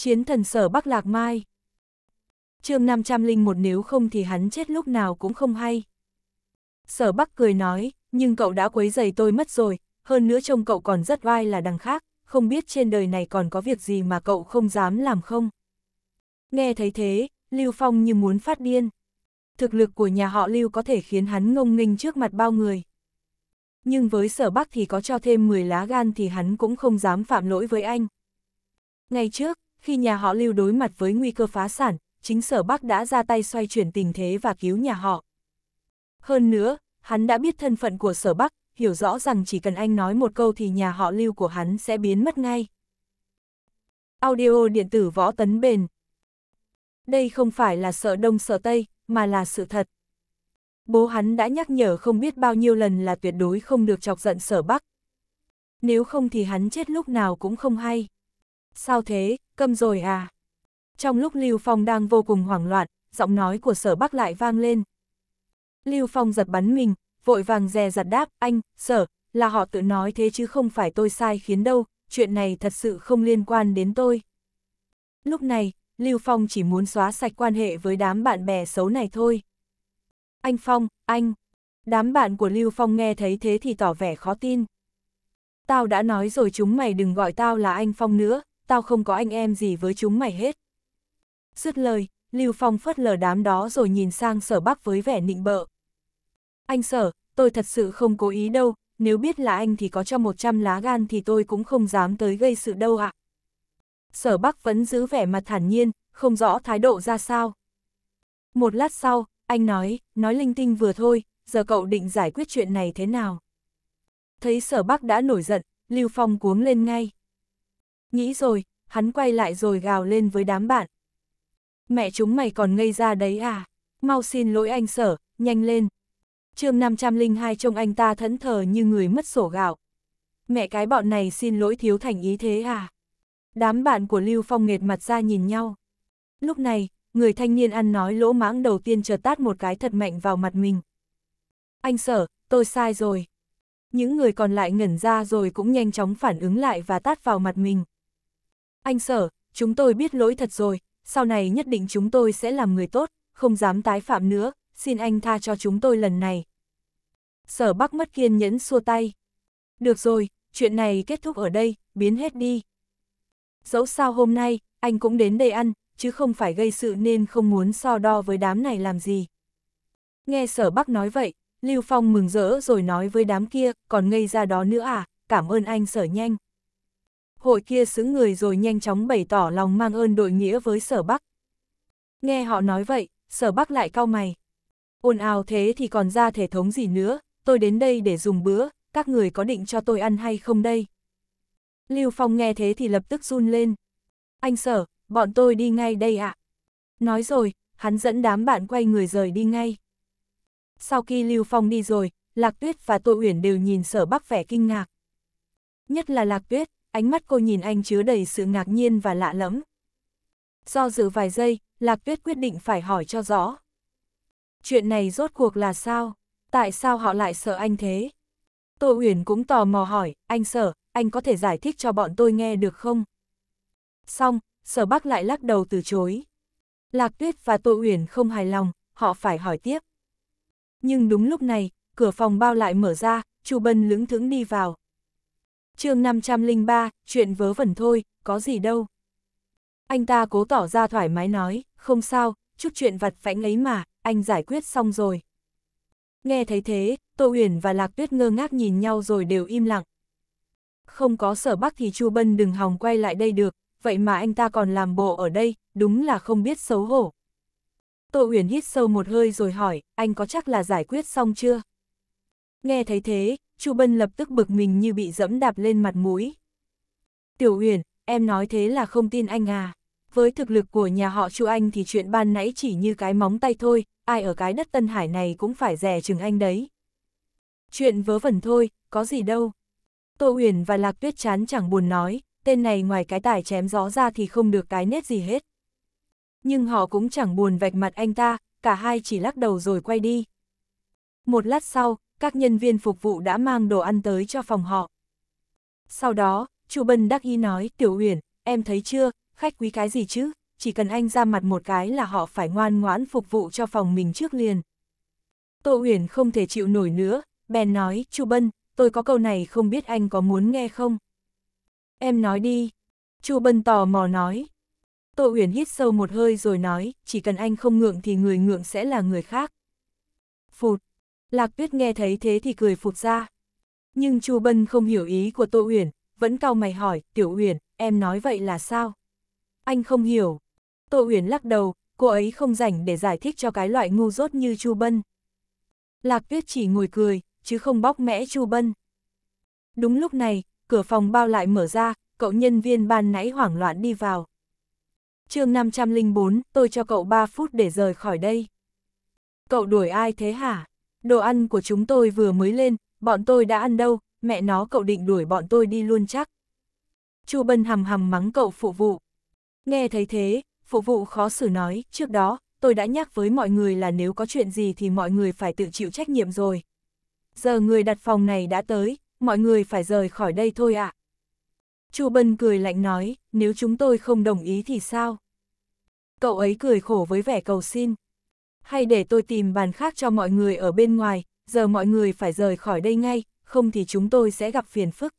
Chiến thần sở Bắc Lạc Mai. chương 501 nếu không thì hắn chết lúc nào cũng không hay. Sở Bắc cười nói, nhưng cậu đã quấy giày tôi mất rồi, hơn nữa trông cậu còn rất vai là đằng khác, không biết trên đời này còn có việc gì mà cậu không dám làm không. Nghe thấy thế, Lưu Phong như muốn phát điên. Thực lực của nhà họ Lưu có thể khiến hắn ngông nghênh trước mặt bao người. Nhưng với sở bắc thì có cho thêm 10 lá gan thì hắn cũng không dám phạm lỗi với anh. Ngày trước, khi nhà họ Lưu đối mặt với nguy cơ phá sản, chính sở Bắc đã ra tay xoay chuyển tình thế và cứu nhà họ. Hơn nữa, hắn đã biết thân phận của sở Bắc, hiểu rõ rằng chỉ cần anh nói một câu thì nhà họ Lưu của hắn sẽ biến mất ngay. Audio điện tử võ tấn bền Đây không phải là sợ đông sợ tây, mà là sự thật. Bố hắn đã nhắc nhở không biết bao nhiêu lần là tuyệt đối không được chọc giận sở Bắc. Nếu không thì hắn chết lúc nào cũng không hay. Sao thế, câm rồi à. Trong lúc Lưu Phong đang vô cùng hoảng loạn, giọng nói của sở bắc lại vang lên. Lưu Phong giật bắn mình, vội vàng dè giật đáp, anh, sở, là họ tự nói thế chứ không phải tôi sai khiến đâu, chuyện này thật sự không liên quan đến tôi. Lúc này, Lưu Phong chỉ muốn xóa sạch quan hệ với đám bạn bè xấu này thôi. Anh Phong, anh. Đám bạn của Lưu Phong nghe thấy thế thì tỏ vẻ khó tin. Tao đã nói rồi chúng mày đừng gọi tao là anh Phong nữa, tao không có anh em gì với chúng mày hết. Dứt lời, Lưu Phong phất lờ đám đó rồi nhìn sang sở bắc với vẻ nịnh bợ. Anh sở, tôi thật sự không cố ý đâu, nếu biết là anh thì có cho 100 lá gan thì tôi cũng không dám tới gây sự đâu ạ. À. Sở Bắc vẫn giữ vẻ mặt thản nhiên, không rõ thái độ ra sao. Một lát sau, anh nói, nói linh tinh vừa thôi, giờ cậu định giải quyết chuyện này thế nào? Thấy Sở Bắc đã nổi giận, Lưu Phong cuống lên ngay. Nghĩ rồi, hắn quay lại rồi gào lên với đám bạn. Mẹ chúng mày còn ngây ra đấy à? Mau xin lỗi anh sở, nhanh lên. chương 502 trông anh ta thẫn thờ như người mất sổ gạo. Mẹ cái bọn này xin lỗi thiếu thành ý thế à? Đám bạn của Lưu Phong nghệt mặt ra nhìn nhau. Lúc này, người thanh niên ăn nói lỗ mãng đầu tiên chợt tát một cái thật mạnh vào mặt mình. Anh sở, tôi sai rồi. Những người còn lại ngẩn ra rồi cũng nhanh chóng phản ứng lại và tát vào mặt mình. Anh sở, chúng tôi biết lỗi thật rồi, sau này nhất định chúng tôi sẽ làm người tốt, không dám tái phạm nữa, xin anh tha cho chúng tôi lần này. Sở Bắc mất kiên nhẫn xua tay. Được rồi, chuyện này kết thúc ở đây, biến hết đi. Dẫu sao hôm nay, anh cũng đến đây ăn, chứ không phải gây sự nên không muốn so đo với đám này làm gì. Nghe sở Bắc nói vậy, Lưu Phong mừng rỡ rồi nói với đám kia, còn ngây ra đó nữa à, cảm ơn anh sở nhanh hội kia xứng người rồi nhanh chóng bày tỏ lòng mang ơn đội nghĩa với sở Bắc. Nghe họ nói vậy, sở Bắc lại cau mày. Ồn ào thế thì còn ra thể thống gì nữa, tôi đến đây để dùng bữa, các người có định cho tôi ăn hay không đây? Lưu Phong nghe thế thì lập tức run lên. Anh sở, bọn tôi đi ngay đây ạ. À? Nói rồi, hắn dẫn đám bạn quay người rời đi ngay. Sau khi Lưu Phong đi rồi, Lạc Tuyết và Tô Uyển đều nhìn sở bắc vẻ kinh ngạc. Nhất là Lạc Tuyết, ánh mắt cô nhìn anh chứa đầy sự ngạc nhiên và lạ lẫm. Do dự vài giây, Lạc Tuyết quyết định phải hỏi cho rõ. Chuyện này rốt cuộc là sao? Tại sao họ lại sợ anh thế? Tô Uyển cũng tò mò hỏi, anh sợ, anh có thể giải thích cho bọn tôi nghe được không? Xong, sở bác lại lắc đầu từ chối. Lạc Tuyết và Tô Uyển không hài lòng, họ phải hỏi tiếp. Nhưng đúng lúc này, cửa phòng bao lại mở ra, Chu Bân lững thững đi vào, chương 503, chuyện vớ vẩn thôi, có gì đâu. Anh ta cố tỏ ra thoải mái nói, không sao, chút chuyện vặt vãnh ấy mà, anh giải quyết xong rồi. Nghe thấy thế, Tô Uyển và Lạc Tuyết ngơ ngác nhìn nhau rồi đều im lặng. Không có sở bắc thì Chu Bân đừng hòng quay lại đây được, vậy mà anh ta còn làm bộ ở đây, đúng là không biết xấu hổ. Tô Uyển hít sâu một hơi rồi hỏi, anh có chắc là giải quyết xong chưa? Nghe thấy thế, Chu Bân lập tức bực mình như bị dẫm đạp lên mặt mũi. Tiểu Uyển, em nói thế là không tin anh à. Với thực lực của nhà họ Chu Anh thì chuyện ban nãy chỉ như cái móng tay thôi, ai ở cái đất Tân Hải này cũng phải rẻ chừng anh đấy. Chuyện vớ vẩn thôi, có gì đâu. Tô Uyển và Lạc Tuyết chán chẳng buồn nói, tên này ngoài cái tài chém gió ra thì không được cái nét gì hết. Nhưng họ cũng chẳng buồn vạch mặt anh ta, cả hai chỉ lắc đầu rồi quay đi. Một lát sau, các nhân viên phục vụ đã mang đồ ăn tới cho phòng họ. Sau đó, Chu Bân đắc ý nói, Tiểu Uyển, em thấy chưa, khách quý cái gì chứ, chỉ cần anh ra mặt một cái là họ phải ngoan ngoãn phục vụ cho phòng mình trước liền. Tô Uyển không thể chịu nổi nữa, bèn nói, Chu Bân, tôi có câu này không biết anh có muốn nghe không? Em nói đi. Chu Bân tò mò nói. Tô Uyển hít sâu một hơi rồi nói, chỉ cần anh không ngượng thì người ngượng sẽ là người khác. Phụt, Lạc Tuyết nghe thấy thế thì cười phục ra. Nhưng Chu Bân không hiểu ý của Tô Uyển, vẫn cau mày hỏi, Tiểu Uyển, em nói vậy là sao? Anh không hiểu. Tô Uyển lắc đầu, cô ấy không rảnh để giải thích cho cái loại ngu dốt như Chu Bân. Lạc Tuyết chỉ ngồi cười, chứ không bóc mẽ Chu Bân. Đúng lúc này, cửa phòng bao lại mở ra, cậu nhân viên ban nãy hoảng loạn đi vào. chương 504, tôi cho cậu 3 phút để rời khỏi đây. Cậu đuổi ai thế hả? Đồ ăn của chúng tôi vừa mới lên, bọn tôi đã ăn đâu, mẹ nó cậu định đuổi bọn tôi đi luôn chắc. Chu Bân hầm hầm mắng cậu phụ vụ. Nghe thấy thế, phụ vụ khó xử nói, trước đó, tôi đã nhắc với mọi người là nếu có chuyện gì thì mọi người phải tự chịu trách nhiệm rồi. Giờ người đặt phòng này đã tới, mọi người phải rời khỏi đây thôi ạ. À. Chu Bân cười lạnh nói, nếu chúng tôi không đồng ý thì sao? Cậu ấy cười khổ với vẻ cầu xin hay để tôi tìm bàn khác cho mọi người ở bên ngoài, giờ mọi người phải rời khỏi đây ngay, không thì chúng tôi sẽ gặp phiền phức.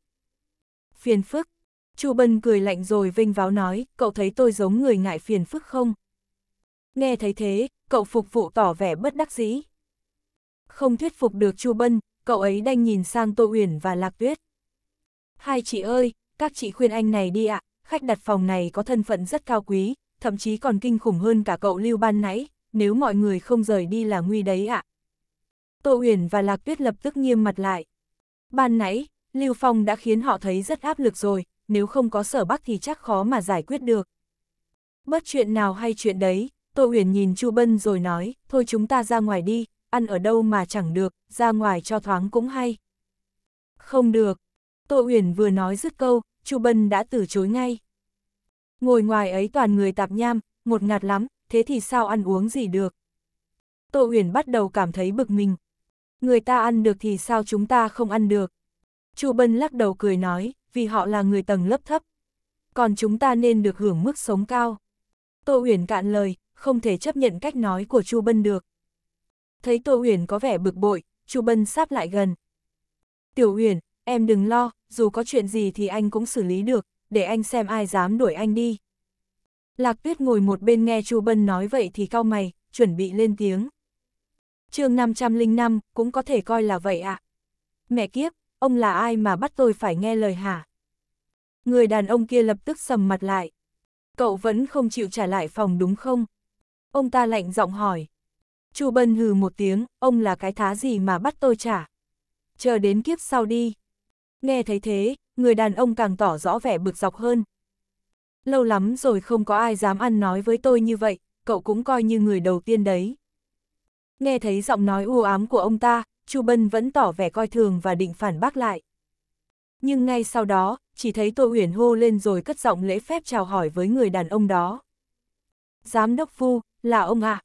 Phiền phức? Chu Bân cười lạnh rồi vinh váo nói, cậu thấy tôi giống người ngại phiền phức không? Nghe thấy thế, cậu phục vụ tỏ vẻ bất đắc dĩ. Không thuyết phục được Chu Bân, cậu ấy đang nhìn sang Tô Uyển và Lạc Tuyết. Hai chị ơi, các chị khuyên anh này đi ạ, khách đặt phòng này có thân phận rất cao quý, thậm chí còn kinh khủng hơn cả cậu Lưu Ban nãy, nếu mọi người không rời đi là nguy đấy ạ. Tô Uyển và Lạc Tuyết lập tức nghiêm mặt lại. Ban nãy, Lưu Phong đã khiến họ thấy rất áp lực rồi, nếu không có sở bắc thì chắc khó mà giải quyết được. Bất chuyện nào hay chuyện đấy, Tô Uyển nhìn Chu Bân rồi nói, thôi chúng ta ra ngoài đi, ăn ở đâu mà chẳng được, ra ngoài cho thoáng cũng hay. Không được, Tô Uyển vừa nói dứt câu, Chu Bân đã từ chối ngay. Ngồi ngoài ấy toàn người tạp nham, một ngạt lắm, thế thì sao ăn uống gì được? Tô Uyển bắt đầu cảm thấy bực mình. Người ta ăn được thì sao chúng ta không ăn được? Chu Bân lắc đầu cười nói, vì họ là người tầng lớp thấp. Còn chúng ta nên được hưởng mức sống cao. Tô Uyển cạn lời, không thể chấp nhận cách nói của Chu Bân được. Thấy Tô Uyển có vẻ bực bội, Chu Bân sáp lại gần. Tiểu Uyển, em đừng lo, dù có chuyện gì thì anh cũng xử lý được, để anh xem ai dám đuổi anh đi. Lạc Tuyết ngồi một bên nghe Chu Bân nói vậy thì cao mày, chuẩn bị lên tiếng. chương 505, cũng có thể coi là vậy ạ. À. Mẹ kiếp, ông là ai mà bắt tôi phải nghe lời hả? Người đàn ông kia lập tức sầm mặt lại. Cậu vẫn không chịu trả lại phòng đúng không? Ông ta lạnh giọng hỏi. Chu Bân hừ một tiếng, ông là cái thá gì mà bắt tôi trả? Chờ đến kiếp sau đi. Nghe thấy thế, người đàn ông càng tỏ rõ vẻ bực dọc hơn, Lâu lắm rồi không có ai dám ăn nói với tôi như vậy, cậu cũng coi như người đầu tiên đấy. Nghe thấy giọng nói u ám của ông ta, Chu Bân vẫn tỏ vẻ coi thường và định phản bác lại. Nhưng ngay sau đó, chỉ thấy Tô Uyển hô lên rồi cất giọng lễ phép chào hỏi với người đàn ông đó. Giám đốc phu là ông ạ. À.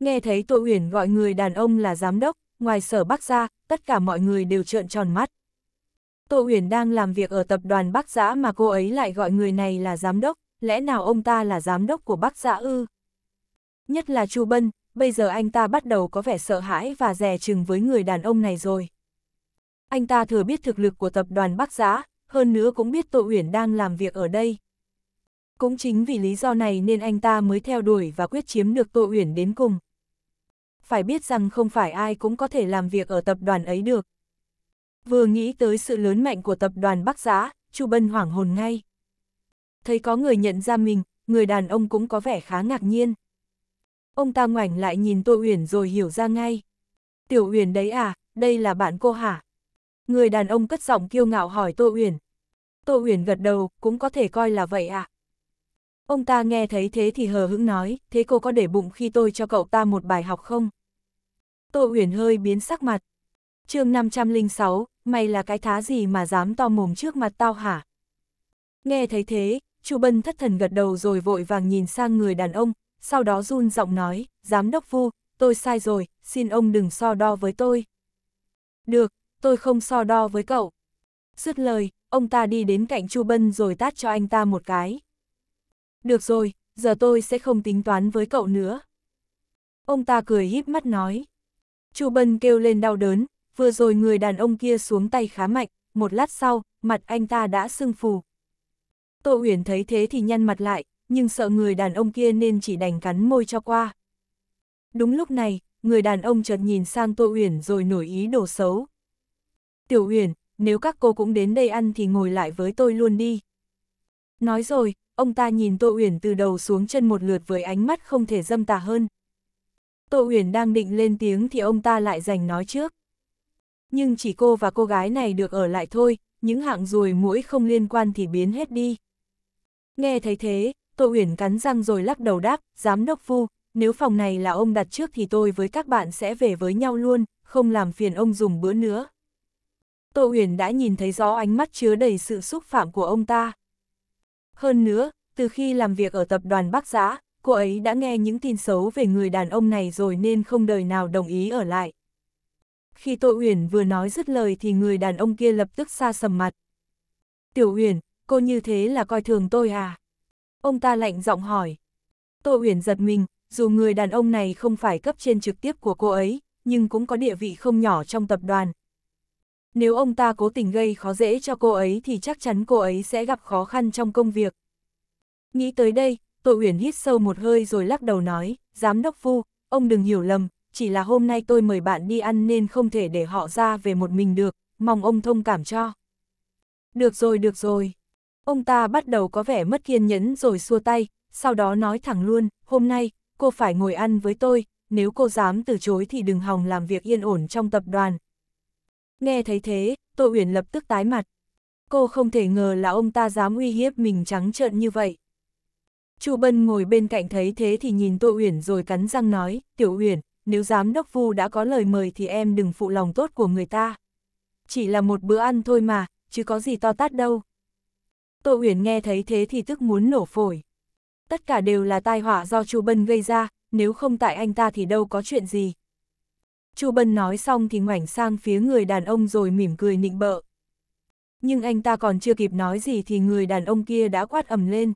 Nghe thấy Tô Uyển gọi người đàn ông là giám đốc, ngoài sở bắc ra, tất cả mọi người đều trợn tròn mắt. Tô Uyển đang làm việc ở tập đoàn Bắc Giã mà cô ấy lại gọi người này là giám đốc, lẽ nào ông ta là giám đốc của Bắc Giã ư? Nhất là Chu Bân, bây giờ anh ta bắt đầu có vẻ sợ hãi và rè chừng với người đàn ông này rồi. Anh ta thừa biết thực lực của tập đoàn Bắc Giã, hơn nữa cũng biết Tô Uyển đang làm việc ở đây. Cũng chính vì lý do này nên anh ta mới theo đuổi và quyết chiếm được Tô Uyển đến cùng. Phải biết rằng không phải ai cũng có thể làm việc ở tập đoàn ấy được, Vừa nghĩ tới sự lớn mạnh của tập đoàn Bắc Giã, Chu Bân hoảng hồn ngay. Thấy có người nhận ra mình, người đàn ông cũng có vẻ khá ngạc nhiên. Ông ta ngoảnh lại nhìn Tô Uyển rồi hiểu ra ngay. Tiểu Uyển đấy à, đây là bạn cô hả? Người đàn ông cất giọng kiêu ngạo hỏi Tô Uyển. Tô Uyển gật đầu, cũng có thể coi là vậy à? Ông ta nghe thấy thế thì hờ hững nói, thế cô có để bụng khi tôi cho cậu ta một bài học không? Tô Uyển hơi biến sắc mặt. chương 506, mày là cái thá gì mà dám to mồm trước mặt tao hả? Nghe thấy thế, Chu Bân thất thần gật đầu rồi vội vàng nhìn sang người đàn ông, sau đó run giọng nói, giám đốc vu, tôi sai rồi, xin ông đừng so đo với tôi. Được, tôi không so đo với cậu. Dứt lời, ông ta đi đến cạnh Chu Bân rồi tát cho anh ta một cái. Được rồi, giờ tôi sẽ không tính toán với cậu nữa. Ông ta cười híp mắt nói. Chu Bân kêu lên đau đớn, vừa rồi người đàn ông kia xuống tay khá mạnh, một lát sau, mặt anh ta đã sưng phù. Tô Uyển thấy thế thì nhăn mặt lại, nhưng sợ người đàn ông kia nên chỉ đành cắn môi cho qua. Đúng lúc này, người đàn ông chợt nhìn sang Tô Uyển rồi nổi ý đồ xấu. Tiểu Uyển, nếu các cô cũng đến đây ăn thì ngồi lại với tôi luôn đi. Nói rồi, ông ta nhìn Tô Uyển từ đầu xuống chân một lượt với ánh mắt không thể dâm tà hơn. Tô Uyển đang định lên tiếng thì ông ta lại giành nói trước nhưng chỉ cô và cô gái này được ở lại thôi, những hạng ruồi mũi không liên quan thì biến hết đi. Nghe thấy thế, Tô Uyển cắn răng rồi lắc đầu đáp, giám đốc phu, nếu phòng này là ông đặt trước thì tôi với các bạn sẽ về với nhau luôn, không làm phiền ông dùng bữa nữa. Tô Uyển đã nhìn thấy rõ ánh mắt chứa đầy sự xúc phạm của ông ta. Hơn nữa, từ khi làm việc ở tập đoàn Bắc Giã, cô ấy đã nghe những tin xấu về người đàn ông này rồi nên không đời nào đồng ý ở lại khi Tô Uyển vừa nói dứt lời thì người đàn ông kia lập tức xa sầm mặt. Tiểu Uyển, cô như thế là coi thường tôi à? Ông ta lạnh giọng hỏi. Tô Uyển giật mình, dù người đàn ông này không phải cấp trên trực tiếp của cô ấy, nhưng cũng có địa vị không nhỏ trong tập đoàn. Nếu ông ta cố tình gây khó dễ cho cô ấy thì chắc chắn cô ấy sẽ gặp khó khăn trong công việc. Nghĩ tới đây, Tô Uyển hít sâu một hơi rồi lắc đầu nói, Giám đốc Phu, ông đừng hiểu lầm, chỉ là hôm nay tôi mời bạn đi ăn nên không thể để họ ra về một mình được, mong ông thông cảm cho. Được rồi, được rồi. Ông ta bắt đầu có vẻ mất kiên nhẫn rồi xua tay, sau đó nói thẳng luôn, hôm nay, cô phải ngồi ăn với tôi, nếu cô dám từ chối thì đừng hòng làm việc yên ổn trong tập đoàn. Nghe thấy thế, Tô Uyển lập tức tái mặt. Cô không thể ngờ là ông ta dám uy hiếp mình trắng trợn như vậy. Chu Bân ngồi bên cạnh thấy thế thì nhìn Tô Uyển rồi cắn răng nói, Tiểu Uyển, nếu giám đốc Vu đã có lời mời thì em đừng phụ lòng tốt của người ta. Chỉ là một bữa ăn thôi mà, chứ có gì to tát đâu. Tô Uyển nghe thấy thế thì tức muốn nổ phổi. Tất cả đều là tai họa do Chu Bân gây ra, nếu không tại anh ta thì đâu có chuyện gì. Chu Bân nói xong thì ngoảnh sang phía người đàn ông rồi mỉm cười nịnh bợ. Nhưng anh ta còn chưa kịp nói gì thì người đàn ông kia đã quát ầm lên.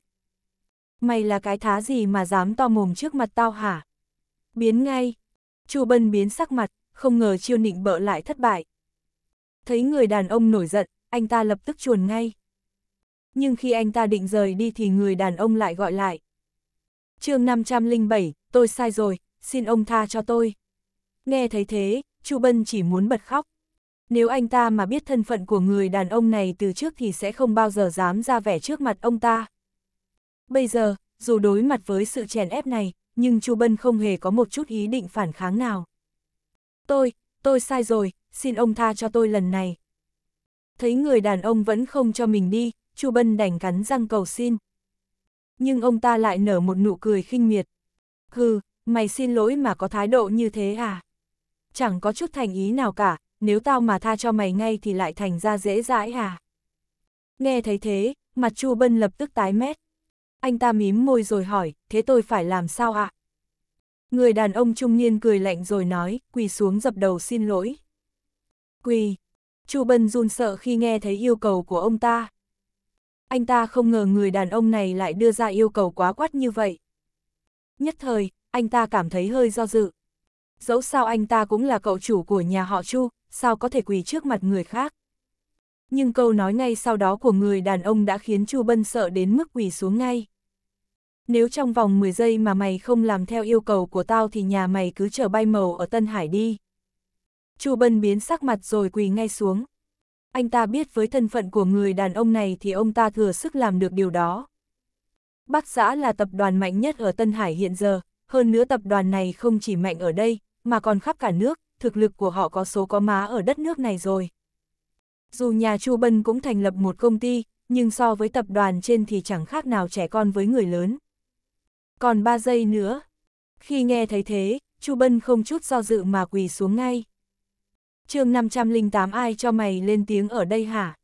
Mày là cái thá gì mà dám to mồm trước mặt tao hả? Biến ngay, Chu Bân biến sắc mặt, không ngờ chiêu nịnh bợ lại thất bại. Thấy người đàn ông nổi giận, anh ta lập tức chuồn ngay. Nhưng khi anh ta định rời đi thì người đàn ông lại gọi lại. chương 507, tôi sai rồi, xin ông tha cho tôi. Nghe thấy thế, Chu Bân chỉ muốn bật khóc. Nếu anh ta mà biết thân phận của người đàn ông này từ trước thì sẽ không bao giờ dám ra vẻ trước mặt ông ta. Bây giờ, dù đối mặt với sự chèn ép này, nhưng Chu Bân không hề có một chút ý định phản kháng nào. Tôi, tôi sai rồi, xin ông tha cho tôi lần này. Thấy người đàn ông vẫn không cho mình đi, Chu Bân đành cắn răng cầu xin. Nhưng ông ta lại nở một nụ cười khinh miệt. Hừ, mày xin lỗi mà có thái độ như thế à? Chẳng có chút thành ý nào cả, nếu tao mà tha cho mày ngay thì lại thành ra dễ dãi à? Nghe thấy thế, mặt Chu Bân lập tức tái mét. Anh ta mím môi rồi hỏi, thế tôi phải làm sao ạ? À? Người đàn ông trung niên cười lạnh rồi nói, quỳ xuống dập đầu xin lỗi. Quỳ. Chu Bân run sợ khi nghe thấy yêu cầu của ông ta. Anh ta không ngờ người đàn ông này lại đưa ra yêu cầu quá quát như vậy. Nhất thời, anh ta cảm thấy hơi do dự. Dẫu sao anh ta cũng là cậu chủ của nhà họ Chu, sao có thể quỳ trước mặt người khác nhưng câu nói ngay sau đó của người đàn ông đã khiến Chu Bân sợ đến mức quỳ xuống ngay. Nếu trong vòng 10 giây mà mày không làm theo yêu cầu của tao thì nhà mày cứ chờ bay màu ở Tân Hải đi. Chu Bân biến sắc mặt rồi quỳ ngay xuống. Anh ta biết với thân phận của người đàn ông này thì ông ta thừa sức làm được điều đó. Bắc xã là tập đoàn mạnh nhất ở Tân Hải hiện giờ, hơn nữa tập đoàn này không chỉ mạnh ở đây, mà còn khắp cả nước, thực lực của họ có số có má ở đất nước này rồi. Dù nhà Chu Bân cũng thành lập một công ty, nhưng so với tập đoàn trên thì chẳng khác nào trẻ con với người lớn. Còn 3 giây nữa. Khi nghe thấy thế, Chu Bân không chút do dự mà quỳ xuống ngay. chương 508 ai cho mày lên tiếng ở đây hả?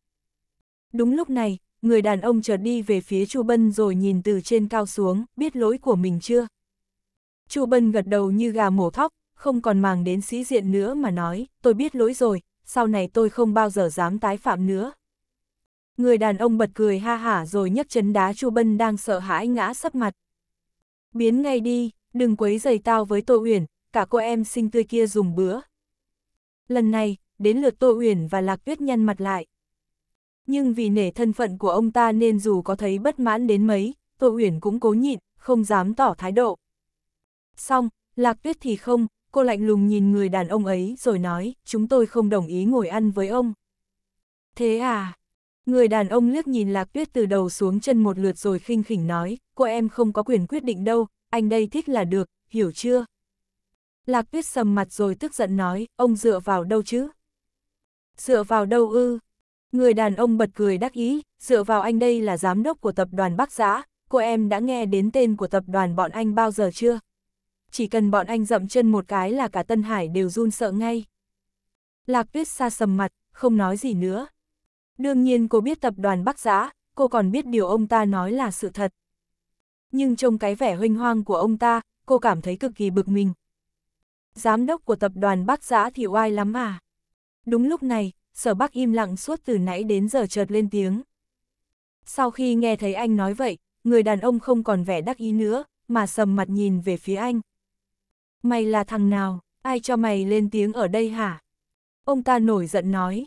Đúng lúc này, người đàn ông chợt đi về phía Chu Bân rồi nhìn từ trên cao xuống, biết lỗi của mình chưa? Chu Bân gật đầu như gà mổ thóc, không còn màng đến sĩ diện nữa mà nói, tôi biết lỗi rồi, sau này tôi không bao giờ dám tái phạm nữa. Người đàn ông bật cười ha hả rồi nhấc chấn đá Chu Bân đang sợ hãi ngã sấp mặt. Biến ngay đi, đừng quấy giày tao với Tô Uyển, cả cô em xinh tươi kia dùng bữa. Lần này, đến lượt Tô Uyển và Lạc Tuyết nhăn mặt lại. Nhưng vì nể thân phận của ông ta nên dù có thấy bất mãn đến mấy, Tô Uyển cũng cố nhịn, không dám tỏ thái độ. Xong, Lạc Tuyết thì không, cô lạnh lùng nhìn người đàn ông ấy rồi nói, chúng tôi không đồng ý ngồi ăn với ông. Thế à? Người đàn ông liếc nhìn Lạc Tuyết từ đầu xuống chân một lượt rồi khinh khỉnh nói, cô em không có quyền quyết định đâu, anh đây thích là được, hiểu chưa? Lạc Tuyết sầm mặt rồi tức giận nói, ông dựa vào đâu chứ? Dựa vào đâu ư? Người đàn ông bật cười đắc ý, dựa vào anh đây là giám đốc của tập đoàn Bắc Giã, cô em đã nghe đến tên của tập đoàn bọn anh bao giờ chưa? chỉ cần bọn anh dậm chân một cái là cả Tân Hải đều run sợ ngay. Lạc tuyết xa sầm mặt, không nói gì nữa. Đương nhiên cô biết tập đoàn Bắc Giã, cô còn biết điều ông ta nói là sự thật. Nhưng trong cái vẻ huynh hoang của ông ta, cô cảm thấy cực kỳ bực mình. Giám đốc của tập đoàn Bắc Giã thì oai lắm à. Đúng lúc này, sở Bắc im lặng suốt từ nãy đến giờ chợt lên tiếng. Sau khi nghe thấy anh nói vậy, người đàn ông không còn vẻ đắc ý nữa, mà sầm mặt nhìn về phía anh. Mày là thằng nào, ai cho mày lên tiếng ở đây hả? Ông ta nổi giận nói.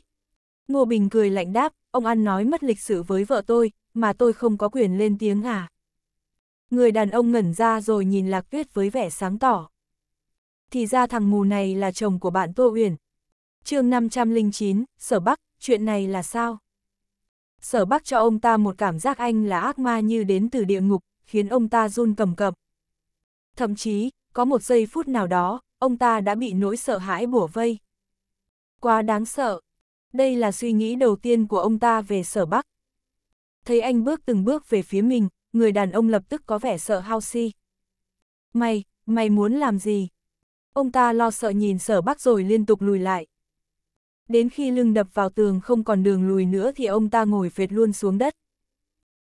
Ngô Bình cười lạnh đáp, ông ăn nói mất lịch sự với vợ tôi, mà tôi không có quyền lên tiếng à? Người đàn ông ngẩn ra rồi nhìn Lạc Tuyết với vẻ sáng tỏ. Thì ra thằng mù này là chồng của bạn Tô Uyển. chương 509, Sở Bắc, chuyện này là sao? Sở Bắc cho ông ta một cảm giác anh là ác ma như đến từ địa ngục, khiến ông ta run cầm cập. Thậm chí, có một giây phút nào đó, ông ta đã bị nỗi sợ hãi bủa vây. Quá đáng sợ. Đây là suy nghĩ đầu tiên của ông ta về sở Bắc. Thấy anh bước từng bước về phía mình, người đàn ông lập tức có vẻ sợ hao si. Mày, mày muốn làm gì? Ông ta lo sợ nhìn sở Bắc rồi liên tục lùi lại. Đến khi lưng đập vào tường không còn đường lùi nữa thì ông ta ngồi phệt luôn xuống đất.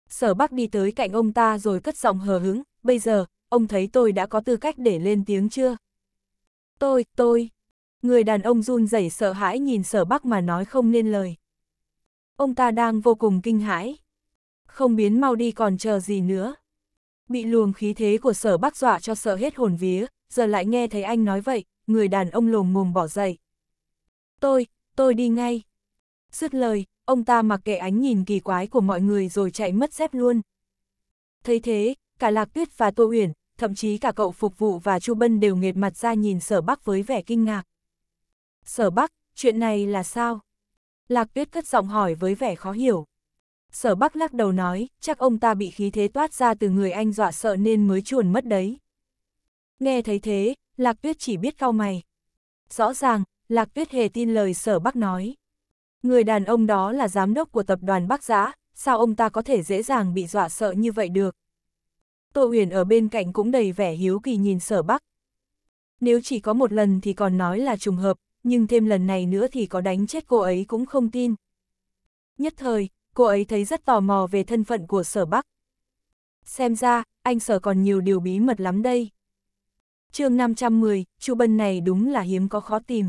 Sở Bắc đi tới cạnh ông ta rồi cất giọng hờ hứng, bây giờ, ông thấy tôi đã có tư cách để lên tiếng chưa? Tôi, tôi. Người đàn ông run rẩy sợ hãi nhìn sở bắc mà nói không nên lời. Ông ta đang vô cùng kinh hãi. Không biến mau đi còn chờ gì nữa. Bị luồng khí thế của sở bắc dọa cho sợ hết hồn vía, giờ lại nghe thấy anh nói vậy, người đàn ông lồm mồm bỏ dậy. Tôi, tôi đi ngay. Dứt lời, ông ta mặc kệ ánh nhìn kỳ quái của mọi người rồi chạy mất dép luôn. Thấy thế, cả Lạc Tuyết và Tô Uyển, thậm chí cả cậu phục vụ và Chu Bân đều nghệt mặt ra nhìn Sở Bắc với vẻ kinh ngạc. Sở Bắc, chuyện này là sao? Lạc Tuyết cất giọng hỏi với vẻ khó hiểu. Sở Bắc lắc đầu nói, chắc ông ta bị khí thế toát ra từ người anh dọa sợ nên mới chuồn mất đấy. Nghe thấy thế, Lạc Tuyết chỉ biết cau mày. Rõ ràng, Lạc Tuyết hề tin lời Sở Bắc nói. Người đàn ông đó là giám đốc của tập đoàn Bắc Giã, sao ông ta có thể dễ dàng bị dọa sợ như vậy được? Tô Uyển ở bên cạnh cũng đầy vẻ hiếu kỳ nhìn sở bắc. Nếu chỉ có một lần thì còn nói là trùng hợp, nhưng thêm lần này nữa thì có đánh chết cô ấy cũng không tin. Nhất thời, cô ấy thấy rất tò mò về thân phận của sở bắc. Xem ra, anh sở còn nhiều điều bí mật lắm đây. chương 510, Chu Bân này đúng là hiếm có khó tìm.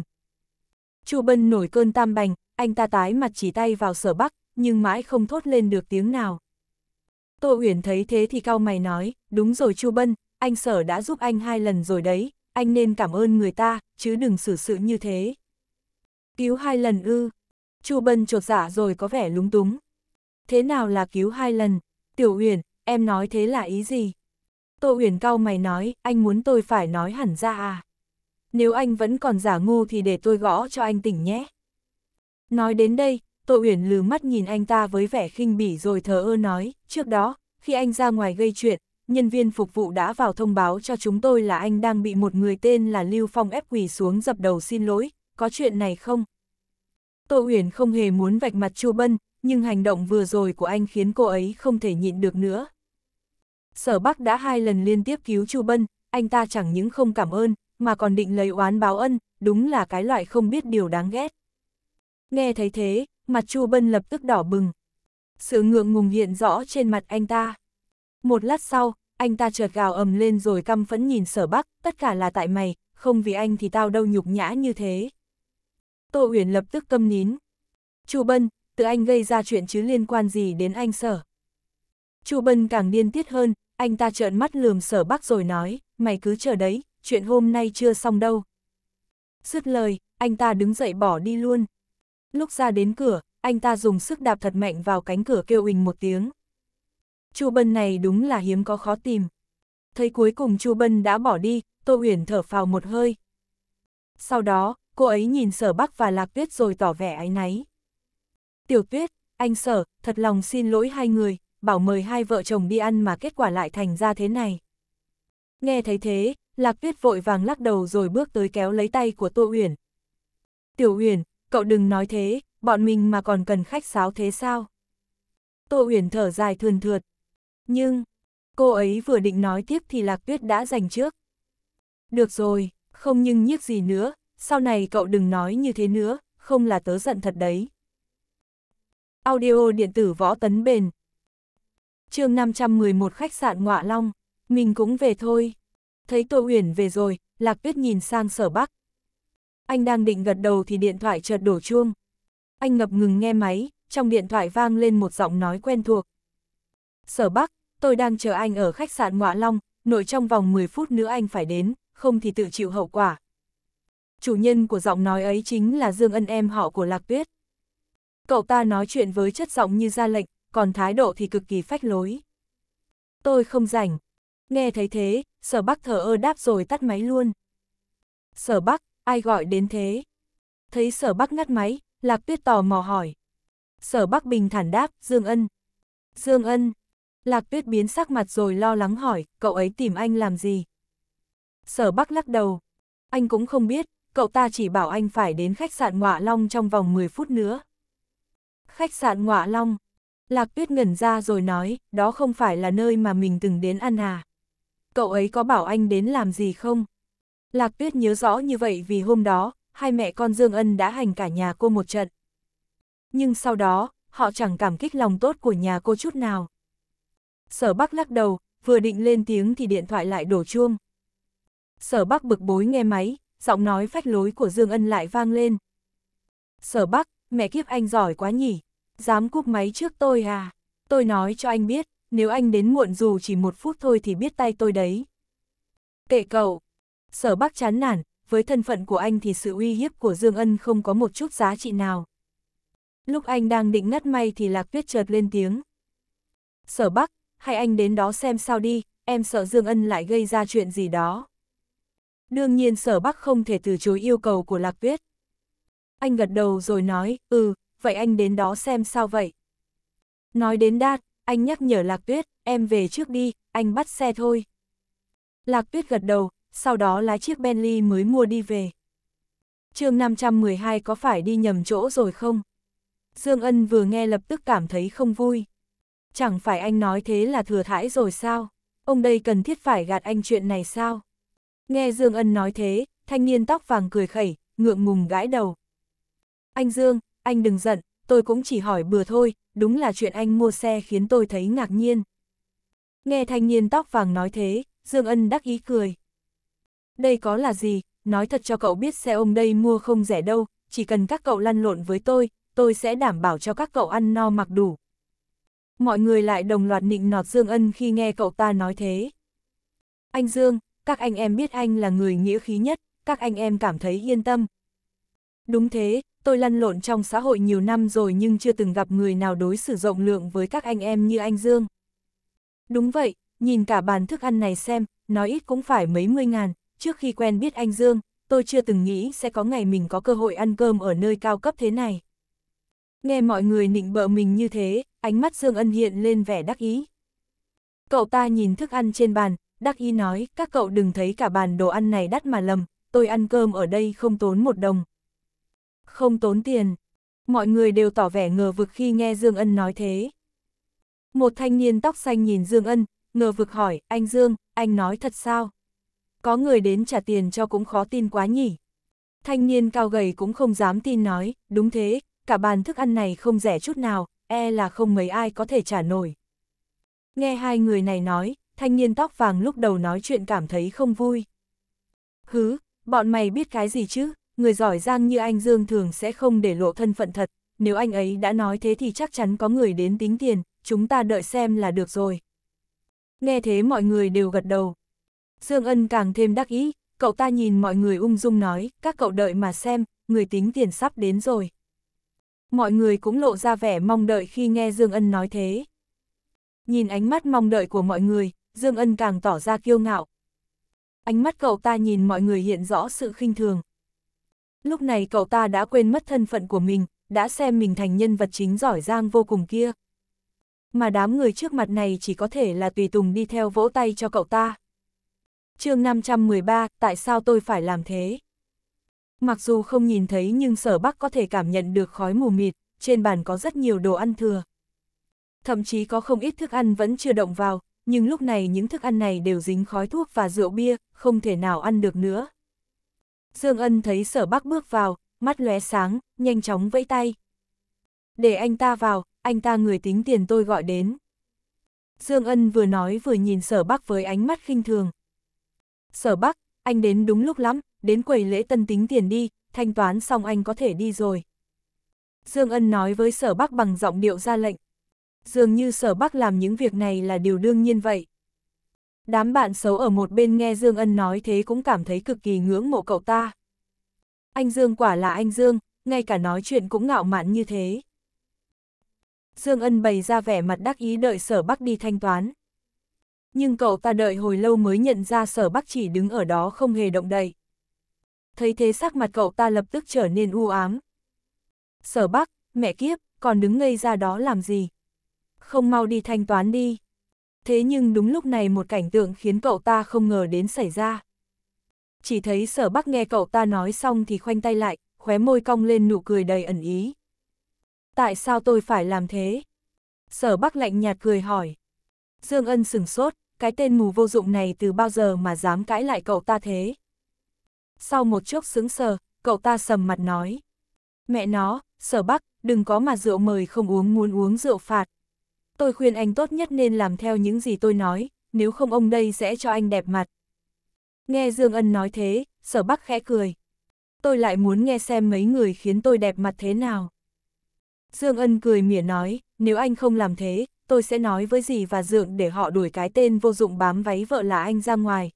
Chu Bân nổi cơn tam bành, anh ta tái mặt chỉ tay vào sở bắc, nhưng mãi không thốt lên được tiếng nào. Tô Uyển thấy thế thì cao mày nói, đúng rồi Chu Bân, anh sở đã giúp anh hai lần rồi đấy, anh nên cảm ơn người ta, chứ đừng xử sự như thế. Cứu hai lần ư, Chu Bân trột dạ rồi có vẻ lúng túng. Thế nào là cứu hai lần? Tiểu Uyển, em nói thế là ý gì? Tô Uyển cao mày nói, anh muốn tôi phải nói hẳn ra à? Nếu anh vẫn còn giả ngu thì để tôi gõ cho anh tỉnh nhé. Nói đến đây, Tô Uyển lừ mắt nhìn anh ta với vẻ khinh bỉ rồi thờ ơ nói, trước đó, khi anh ra ngoài gây chuyện, nhân viên phục vụ đã vào thông báo cho chúng tôi là anh đang bị một người tên là Lưu Phong ép quỳ xuống dập đầu xin lỗi, có chuyện này không? Tô Uyển không hề muốn vạch mặt Chu Bân, nhưng hành động vừa rồi của anh khiến cô ấy không thể nhịn được nữa. Sở Bắc đã hai lần liên tiếp cứu Chu Bân, anh ta chẳng những không cảm ơn, mà còn định lấy oán báo ân, đúng là cái loại không biết điều đáng ghét. Nghe thấy thế, mặt Chu Bân lập tức đỏ bừng. Sự ngượng ngùng hiện rõ trên mặt anh ta. Một lát sau, anh ta chợt gào ầm lên rồi căm phẫn nhìn sở bắc, tất cả là tại mày, không vì anh thì tao đâu nhục nhã như thế. Tô Uyển lập tức câm nín. Chu Bân, tự anh gây ra chuyện chứ liên quan gì đến anh sở. Chu Bân càng điên tiết hơn, anh ta trợn mắt lườm sở bắc rồi nói, mày cứ chờ đấy, chuyện hôm nay chưa xong đâu. Dứt lời, anh ta đứng dậy bỏ đi luôn. Lúc ra đến cửa, anh ta dùng sức đạp thật mạnh vào cánh cửa kêu ình một tiếng. Chu Bân này đúng là hiếm có khó tìm. Thấy cuối cùng Chu Bân đã bỏ đi, Tô Uyển thở phào một hơi. Sau đó, cô ấy nhìn Sở Bắc và Lạc Tuyết rồi tỏ vẻ áy náy. Tiểu Tuyết, anh Sở, thật lòng xin lỗi hai người, bảo mời hai vợ chồng đi ăn mà kết quả lại thành ra thế này. Nghe thấy thế, Lạc Tuyết vội vàng lắc đầu rồi bước tới kéo lấy tay của Tô Uyển. Tiểu Uyển, cậu đừng nói thế, bọn mình mà còn cần khách sáo thế sao? Tô Uyển thở dài thườn thượt. Nhưng, cô ấy vừa định nói tiếp thì Lạc Tuyết đã giành trước. Được rồi, không nhưng nhiếc gì nữa, sau này cậu đừng nói như thế nữa, không là tớ giận thật đấy. Audio điện tử võ tấn bền. chương 511 khách sạn ngọa long, mình cũng về thôi. Thấy Tô Uyển về rồi, Lạc Tuyết nhìn sang sở bắc, anh đang định gật đầu thì điện thoại chợt đổ chuông. Anh ngập ngừng nghe máy, trong điện thoại vang lên một giọng nói quen thuộc. Sở Bắc, tôi đang chờ anh ở khách sạn Ngọa Long, nội trong vòng 10 phút nữa anh phải đến, không thì tự chịu hậu quả. Chủ nhân của giọng nói ấy chính là Dương Ân em họ của Lạc Tuyết. Cậu ta nói chuyện với chất giọng như ra lệnh, còn thái độ thì cực kỳ phách lối. Tôi không rảnh. Nghe thấy thế, sở bắc thở ơ đáp rồi tắt máy luôn. Sở bắc, ai gọi đến thế? Thấy sở bắc ngắt máy, Lạc Tuyết tò mò hỏi. Sở bắc bình thản đáp, Dương Ân. Dương Ân. Lạc Tuyết biến sắc mặt rồi lo lắng hỏi, cậu ấy tìm anh làm gì? Sở bắc lắc đầu. Anh cũng không biết, cậu ta chỉ bảo anh phải đến khách sạn Ngọa Long trong vòng 10 phút nữa. Khách sạn Ngọa Long. Lạc Tuyết ngẩn ra rồi nói, đó không phải là nơi mà mình từng đến ăn à. Cậu ấy có bảo anh đến làm gì không? Lạc Tuyết nhớ rõ như vậy vì hôm đó, hai mẹ con Dương Ân đã hành cả nhà cô một trận. Nhưng sau đó, họ chẳng cảm kích lòng tốt của nhà cô chút nào. Sở Bắc lắc đầu, vừa định lên tiếng thì điện thoại lại đổ chuông. Sở Bắc bực bối nghe máy, giọng nói phách lối của Dương Ân lại vang lên. Sở Bắc, mẹ kiếp anh giỏi quá nhỉ, dám cúp máy trước tôi à? Tôi nói cho anh biết, nếu anh đến muộn dù chỉ một phút thôi thì biết tay tôi đấy. Kệ cậu, Sở Bắc chán nản, với thân phận của anh thì sự uy hiếp của Dương Ân không có một chút giá trị nào. Lúc anh đang định ngắt may thì Lạc Tuyết chợt lên tiếng. Sở Bắc, hay anh đến đó xem sao đi, em sợ Dương Ân lại gây ra chuyện gì đó. Đương nhiên Sở Bắc không thể từ chối yêu cầu của Lạc Tuyết. Anh gật đầu rồi nói, ừ, vậy anh đến đó xem sao vậy. Nói đến đạt, anh nhắc nhở Lạc Tuyết, em về trước đi, anh bắt xe thôi. Lạc Tuyết gật đầu, sau đó lái chiếc Bentley mới mua đi về. chương 512 có phải đi nhầm chỗ rồi không? Dương Ân vừa nghe lập tức cảm thấy không vui. Chẳng phải anh nói thế là thừa thãi rồi sao? Ông đây cần thiết phải gạt anh chuyện này sao? Nghe Dương Ân nói thế, thanh niên tóc vàng cười khẩy, ngượng ngùng gãi đầu. Anh Dương, anh đừng giận, tôi cũng chỉ hỏi bừa thôi, đúng là chuyện anh mua xe khiến tôi thấy ngạc nhiên. Nghe thanh niên tóc vàng nói thế, Dương Ân đắc ý cười. Đây có là gì, nói thật cho cậu biết xe ông đây mua không rẻ đâu, chỉ cần các cậu lăn lộn với tôi, tôi sẽ đảm bảo cho các cậu ăn no mặc đủ. Mọi người lại đồng loạt nịnh nọt Dương Ân khi nghe cậu ta nói thế. Anh Dương, các anh em biết anh là người nghĩa khí nhất, các anh em cảm thấy yên tâm. Đúng thế, tôi lăn lộn trong xã hội nhiều năm rồi nhưng chưa từng gặp người nào đối xử rộng lượng với các anh em như anh Dương. Đúng vậy, nhìn cả bàn thức ăn này xem, nói ít cũng phải mấy mươi ngàn, trước khi quen biết anh Dương, tôi chưa từng nghĩ sẽ có ngày mình có cơ hội ăn cơm ở nơi cao cấp thế này. Nghe mọi người nịnh bợ mình như thế, ánh mắt Dương Ân hiện lên vẻ đắc ý. Cậu ta nhìn thức ăn trên bàn, đắc ý nói, các cậu đừng thấy cả bàn đồ ăn này đắt mà lầm, tôi ăn cơm ở đây không tốn một đồng. Không tốn tiền. Mọi người đều tỏ vẻ ngờ vực khi nghe Dương Ân nói thế. Một thanh niên tóc xanh nhìn Dương Ân, ngờ vực hỏi, anh Dương, anh nói thật sao? có người đến trả tiền cho cũng khó tin quá nhỉ. Thanh niên cao gầy cũng không dám tin nói, đúng thế, cả bàn thức ăn này không rẻ chút nào, e là không mấy ai có thể trả nổi. Nghe hai người này nói, thanh niên tóc vàng lúc đầu nói chuyện cảm thấy không vui. Hứ, bọn mày biết cái gì chứ, người giỏi giang như anh Dương thường sẽ không để lộ thân phận thật, nếu anh ấy đã nói thế thì chắc chắn có người đến tính tiền, chúng ta đợi xem là được rồi. Nghe thế mọi người đều gật đầu, Dương Ân càng thêm đắc ý, cậu ta nhìn mọi người ung dung nói, các cậu đợi mà xem, người tính tiền sắp đến rồi. Mọi người cũng lộ ra vẻ mong đợi khi nghe Dương Ân nói thế. Nhìn ánh mắt mong đợi của mọi người, Dương Ân càng tỏ ra kiêu ngạo. Ánh mắt cậu ta nhìn mọi người hiện rõ sự khinh thường. Lúc này cậu ta đã quên mất thân phận của mình, đã xem mình thành nhân vật chính giỏi giang vô cùng kia. Mà đám người trước mặt này chỉ có thể là tùy tùng đi theo vỗ tay cho cậu ta chương 513, tại sao tôi phải làm thế? Mặc dù không nhìn thấy nhưng sở bắc có thể cảm nhận được khói mù mịt, trên bàn có rất nhiều đồ ăn thừa. Thậm chí có không ít thức ăn vẫn chưa động vào, nhưng lúc này những thức ăn này đều dính khói thuốc và rượu bia, không thể nào ăn được nữa. Dương Ân thấy sở bắc bước vào, mắt lóe sáng, nhanh chóng vẫy tay. Để anh ta vào, anh ta người tính tiền tôi gọi đến. Dương Ân vừa nói vừa nhìn sở bắc với ánh mắt khinh thường, Sở Bắc, anh đến đúng lúc lắm, đến quầy lễ tân tính tiền đi, thanh toán xong anh có thể đi rồi. Dương Ân nói với Sở Bắc bằng giọng điệu ra lệnh. Dường như Sở Bắc làm những việc này là điều đương nhiên vậy. Đám bạn xấu ở một bên nghe Dương Ân nói thế cũng cảm thấy cực kỳ ngưỡng mộ cậu ta. Anh Dương quả là anh Dương, ngay cả nói chuyện cũng ngạo mạn như thế. Dương Ân bày ra vẻ mặt đắc ý đợi Sở Bắc đi thanh toán nhưng cậu ta đợi hồi lâu mới nhận ra sở bắc chỉ đứng ở đó không hề động đậy. Thấy thế sắc mặt cậu ta lập tức trở nên u ám. Sở bắc, mẹ kiếp, còn đứng ngây ra đó làm gì? Không mau đi thanh toán đi. Thế nhưng đúng lúc này một cảnh tượng khiến cậu ta không ngờ đến xảy ra. Chỉ thấy sở bắc nghe cậu ta nói xong thì khoanh tay lại, khóe môi cong lên nụ cười đầy ẩn ý. Tại sao tôi phải làm thế? Sở bắc lạnh nhạt cười hỏi. Dương Ân sừng sốt, cái tên mù vô dụng này từ bao giờ mà dám cãi lại cậu ta thế? Sau một chốc sững sờ, cậu ta sầm mặt nói. Mẹ nó, sở bắc, đừng có mà rượu mời không uống muốn uống rượu phạt. Tôi khuyên anh tốt nhất nên làm theo những gì tôi nói, nếu không ông đây sẽ cho anh đẹp mặt. Nghe Dương Ân nói thế, sở bắc khẽ cười. Tôi lại muốn nghe xem mấy người khiến tôi đẹp mặt thế nào. Dương Ân cười mỉa nói, nếu anh không làm thế, tôi sẽ nói với dì và dượng để họ đuổi cái tên vô dụng bám váy vợ là anh ra ngoài.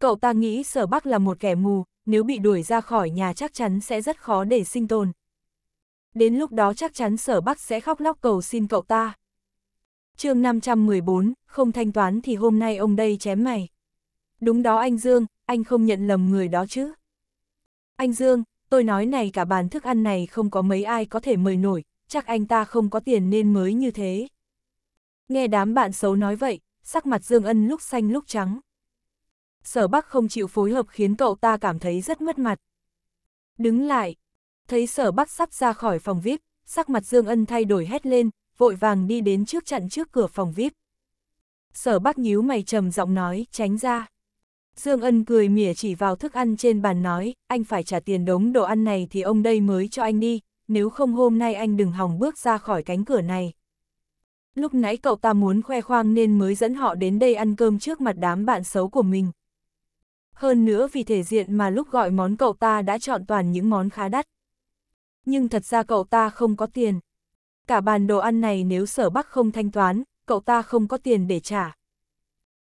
Cậu ta nghĩ sở bắc là một kẻ mù, nếu bị đuổi ra khỏi nhà chắc chắn sẽ rất khó để sinh tồn. Đến lúc đó chắc chắn sở bắc sẽ khóc lóc cầu xin cậu ta. chương 514, không thanh toán thì hôm nay ông đây chém mày. Đúng đó anh Dương, anh không nhận lầm người đó chứ. Anh Dương, tôi nói này cả bàn thức ăn này không có mấy ai có thể mời nổi, chắc anh ta không có tiền nên mới như thế. Nghe đám bạn xấu nói vậy, sắc mặt Dương Ân lúc xanh lúc trắng. Sở Bắc không chịu phối hợp khiến cậu ta cảm thấy rất mất mặt. Đứng lại, thấy Sở Bắc sắp ra khỏi phòng VIP, sắc mặt Dương Ân thay đổi hét lên, vội vàng đi đến trước chặn trước cửa phòng VIP. Sở Bắc nhíu mày trầm giọng nói, tránh ra. Dương Ân cười mỉa chỉ vào thức ăn trên bàn nói, anh phải trả tiền đống đồ ăn này thì ông đây mới cho anh đi, nếu không hôm nay anh đừng hòng bước ra khỏi cánh cửa này lúc nãy cậu ta muốn khoe khoang nên mới dẫn họ đến đây ăn cơm trước mặt đám bạn xấu của mình. Hơn nữa vì thể diện mà lúc gọi món cậu ta đã chọn toàn những món khá đắt. Nhưng thật ra cậu ta không có tiền. Cả bàn đồ ăn này nếu sở bắc không thanh toán, cậu ta không có tiền để trả.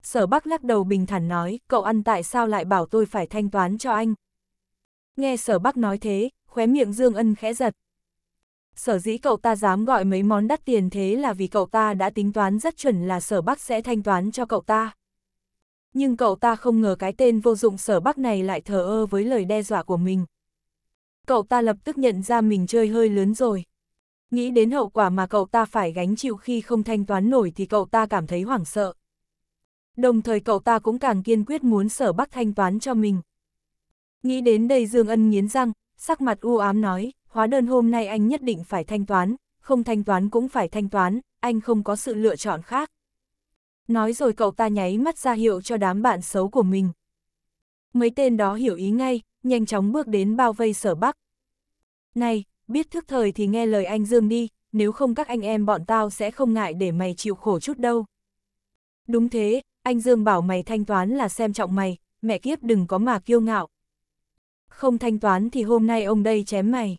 Sở bắc lắc đầu bình thản nói, cậu ăn tại sao lại bảo tôi phải thanh toán cho anh. Nghe sở bắc nói thế, khóe miệng Dương Ân khẽ giật sở dĩ cậu ta dám gọi mấy món đắt tiền thế là vì cậu ta đã tính toán rất chuẩn là sở bắc sẽ thanh toán cho cậu ta. Nhưng cậu ta không ngờ cái tên vô dụng sở bắc này lại thờ ơ với lời đe dọa của mình. Cậu ta lập tức nhận ra mình chơi hơi lớn rồi. Nghĩ đến hậu quả mà cậu ta phải gánh chịu khi không thanh toán nổi thì cậu ta cảm thấy hoảng sợ. Đồng thời cậu ta cũng càng kiên quyết muốn sở bắc thanh toán cho mình. Nghĩ đến đây Dương Ân nghiến răng, sắc mặt u ám nói, hóa đơn hôm nay anh nhất định phải thanh toán, không thanh toán cũng phải thanh toán, anh không có sự lựa chọn khác. Nói rồi cậu ta nháy mắt ra hiệu cho đám bạn xấu của mình. Mấy tên đó hiểu ý ngay, nhanh chóng bước đến bao vây sở bắc. Này, biết thức thời thì nghe lời anh Dương đi, nếu không các anh em bọn tao sẽ không ngại để mày chịu khổ chút đâu. Đúng thế, anh Dương bảo mày thanh toán là xem trọng mày, mẹ kiếp đừng có mà kiêu ngạo. Không thanh toán thì hôm nay ông đây chém mày.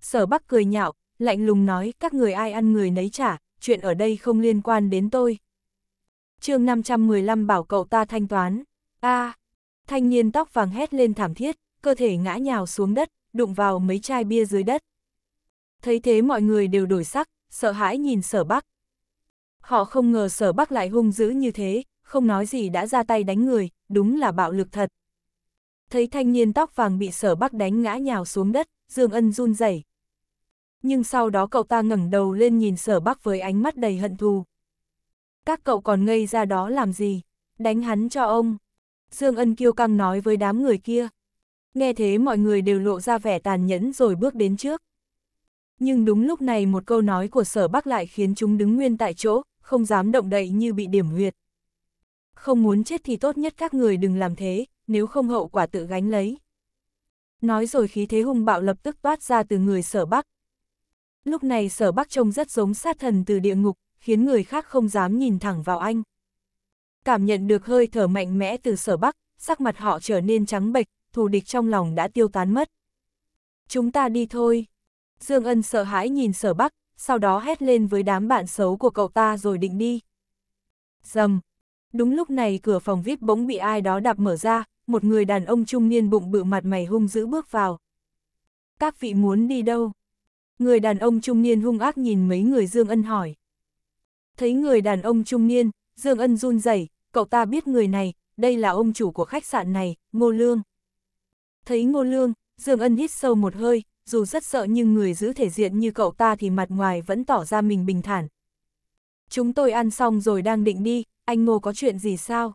Sở Bắc cười nhạo, lạnh lùng nói các người ai ăn người nấy trả, chuyện ở đây không liên quan đến tôi. chương 515 bảo cậu ta thanh toán. a à, thanh niên tóc vàng hét lên thảm thiết, cơ thể ngã nhào xuống đất, đụng vào mấy chai bia dưới đất. Thấy thế mọi người đều đổi sắc, sợ hãi nhìn sở bắc. Họ không ngờ sở bắc lại hung dữ như thế, không nói gì đã ra tay đánh người, đúng là bạo lực thật. Thấy thanh niên tóc vàng bị sở bắc đánh ngã nhào xuống đất, Dương Ân run rẩy nhưng sau đó cậu ta ngẩng đầu lên nhìn sở bắc với ánh mắt đầy hận thù. Các cậu còn ngây ra đó làm gì? Đánh hắn cho ông. Dương Ân kiêu căng nói với đám người kia. Nghe thế mọi người đều lộ ra vẻ tàn nhẫn rồi bước đến trước. Nhưng đúng lúc này một câu nói của sở bắc lại khiến chúng đứng nguyên tại chỗ, không dám động đậy như bị điểm huyệt. Không muốn chết thì tốt nhất các người đừng làm thế, nếu không hậu quả tự gánh lấy. Nói rồi khí thế hung bạo lập tức toát ra từ người sở bắc, Lúc này sở bắc trông rất giống sát thần từ địa ngục, khiến người khác không dám nhìn thẳng vào anh. Cảm nhận được hơi thở mạnh mẽ từ sở bắc, sắc mặt họ trở nên trắng bệch, thù địch trong lòng đã tiêu tán mất. Chúng ta đi thôi. Dương Ân sợ hãi nhìn sở bắc, sau đó hét lên với đám bạn xấu của cậu ta rồi định đi. Dầm. Đúng lúc này cửa phòng VIP bỗng bị ai đó đạp mở ra, một người đàn ông trung niên bụng bự mặt mày hung dữ bước vào. Các vị muốn đi đâu? Người đàn ông trung niên hung ác nhìn mấy người Dương Ân hỏi. Thấy người đàn ông trung niên, Dương Ân run rẩy, cậu ta biết người này, đây là ông chủ của khách sạn này, Ngô Lương. Thấy Ngô Lương, Dương Ân hít sâu một hơi, dù rất sợ nhưng người giữ thể diện như cậu ta thì mặt ngoài vẫn tỏ ra mình bình thản. Chúng tôi ăn xong rồi đang định đi, anh Ngô có chuyện gì sao?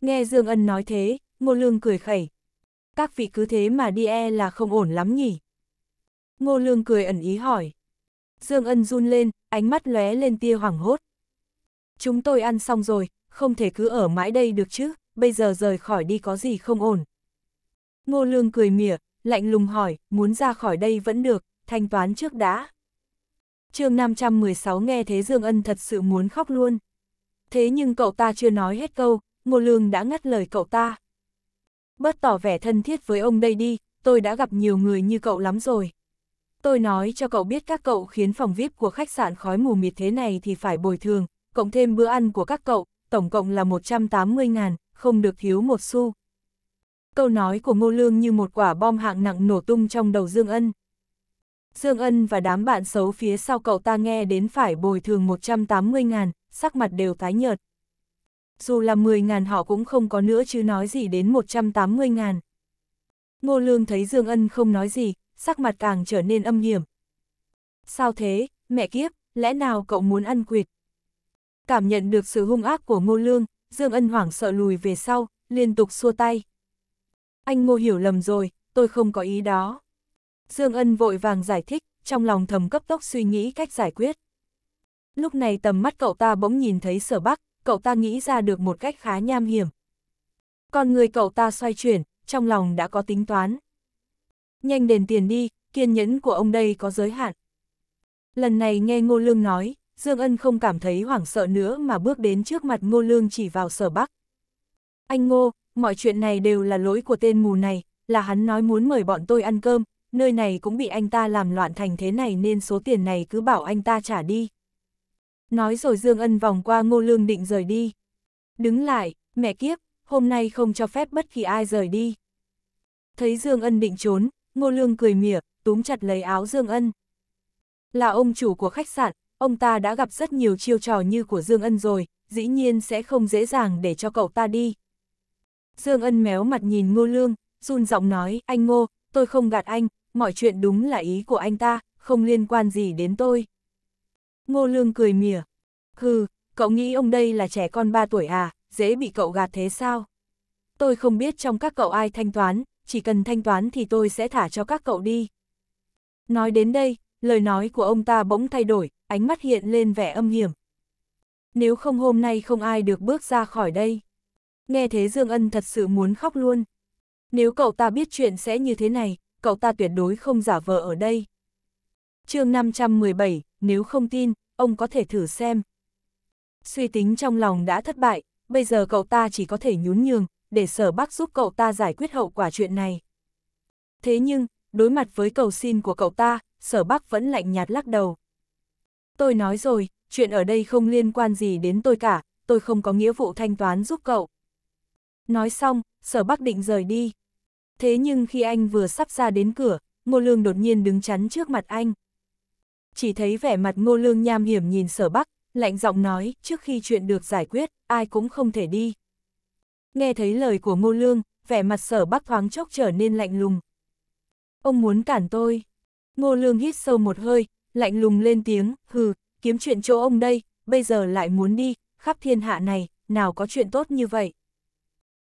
Nghe Dương Ân nói thế, Ngô Lương cười khẩy. Các vị cứ thế mà đi e là không ổn lắm nhỉ? Ngô Lương cười ẩn ý hỏi. Dương Ân run lên, ánh mắt lóe lên tia hoảng hốt. Chúng tôi ăn xong rồi, không thể cứ ở mãi đây được chứ, bây giờ rời khỏi đi có gì không ổn. Ngô Lương cười mỉa, lạnh lùng hỏi, muốn ra khỏi đây vẫn được, thanh toán trước đã. chương 516 nghe thế Dương Ân thật sự muốn khóc luôn. Thế nhưng cậu ta chưa nói hết câu, Ngô Lương đã ngắt lời cậu ta. Bớt tỏ vẻ thân thiết với ông đây đi, tôi đã gặp nhiều người như cậu lắm rồi. Tôi nói cho cậu biết các cậu khiến phòng VIP của khách sạn khói mù mịt thế này thì phải bồi thường, cộng thêm bữa ăn của các cậu, tổng cộng là 180 ngàn, không được thiếu một xu. Câu nói của Ngô Lương như một quả bom hạng nặng nổ tung trong đầu Dương Ân. Dương Ân và đám bạn xấu phía sau cậu ta nghe đến phải bồi thường 180 ngàn, sắc mặt đều tái nhợt. Dù là 10 ngàn họ cũng không có nữa chứ nói gì đến 180 ngàn. Ngô Lương thấy Dương Ân không nói gì, sắc mặt càng trở nên âm hiểm. Sao thế, mẹ kiếp, lẽ nào cậu muốn ăn quỵt? Cảm nhận được sự hung ác của Ngô Lương, Dương Ân hoảng sợ lùi về sau, liên tục xua tay. Anh Ngô hiểu lầm rồi, tôi không có ý đó. Dương Ân vội vàng giải thích, trong lòng thầm cấp tốc suy nghĩ cách giải quyết. Lúc này tầm mắt cậu ta bỗng nhìn thấy sở bắc, cậu ta nghĩ ra được một cách khá nham hiểm. Còn người cậu ta xoay chuyển, trong lòng đã có tính toán nhanh đền tiền đi, kiên nhẫn của ông đây có giới hạn. Lần này nghe Ngô Lương nói, Dương Ân không cảm thấy hoảng sợ nữa mà bước đến trước mặt Ngô Lương chỉ vào sở Bắc. Anh Ngô, mọi chuyện này đều là lỗi của tên mù này, là hắn nói muốn mời bọn tôi ăn cơm, nơi này cũng bị anh ta làm loạn thành thế này nên số tiền này cứ bảo anh ta trả đi. Nói rồi Dương Ân vòng qua Ngô Lương định rời đi. Đứng lại, mẹ kiếp, hôm nay không cho phép bất kỳ ai rời đi. Thấy Dương Ân định trốn, Ngô Lương cười mỉa, túm chặt lấy áo Dương Ân. Là ông chủ của khách sạn, ông ta đã gặp rất nhiều chiêu trò như của Dương Ân rồi, dĩ nhiên sẽ không dễ dàng để cho cậu ta đi. Dương Ân méo mặt nhìn Ngô Lương, run giọng nói, anh Ngô, tôi không gạt anh, mọi chuyện đúng là ý của anh ta, không liên quan gì đến tôi. Ngô Lương cười mỉa, hừ, cậu nghĩ ông đây là trẻ con 3 tuổi à, dễ bị cậu gạt thế sao? Tôi không biết trong các cậu ai thanh toán, chỉ cần thanh toán thì tôi sẽ thả cho các cậu đi. Nói đến đây, lời nói của ông ta bỗng thay đổi, ánh mắt hiện lên vẻ âm hiểm. Nếu không hôm nay không ai được bước ra khỏi đây. Nghe thế Dương Ân thật sự muốn khóc luôn. Nếu cậu ta biết chuyện sẽ như thế này, cậu ta tuyệt đối không giả vờ ở đây. chương 517, nếu không tin, ông có thể thử xem. Suy tính trong lòng đã thất bại, bây giờ cậu ta chỉ có thể nhún nhường, để sở bắc giúp cậu ta giải quyết hậu quả chuyện này. Thế nhưng, đối mặt với cầu xin của cậu ta, sở bắc vẫn lạnh nhạt lắc đầu. Tôi nói rồi, chuyện ở đây không liên quan gì đến tôi cả, tôi không có nghĩa vụ thanh toán giúp cậu. Nói xong, sở bắc định rời đi. Thế nhưng khi anh vừa sắp ra đến cửa, ngô lương đột nhiên đứng chắn trước mặt anh. Chỉ thấy vẻ mặt ngô lương nham hiểm nhìn sở bắc, lạnh giọng nói, trước khi chuyện được giải quyết, ai cũng không thể đi. Nghe thấy lời của Ngô Lương, vẻ mặt sở bắc thoáng chốc trở nên lạnh lùng. Ông muốn cản tôi. Ngô Lương hít sâu một hơi, lạnh lùng lên tiếng, hừ, kiếm chuyện chỗ ông đây, bây giờ lại muốn đi, khắp thiên hạ này, nào có chuyện tốt như vậy.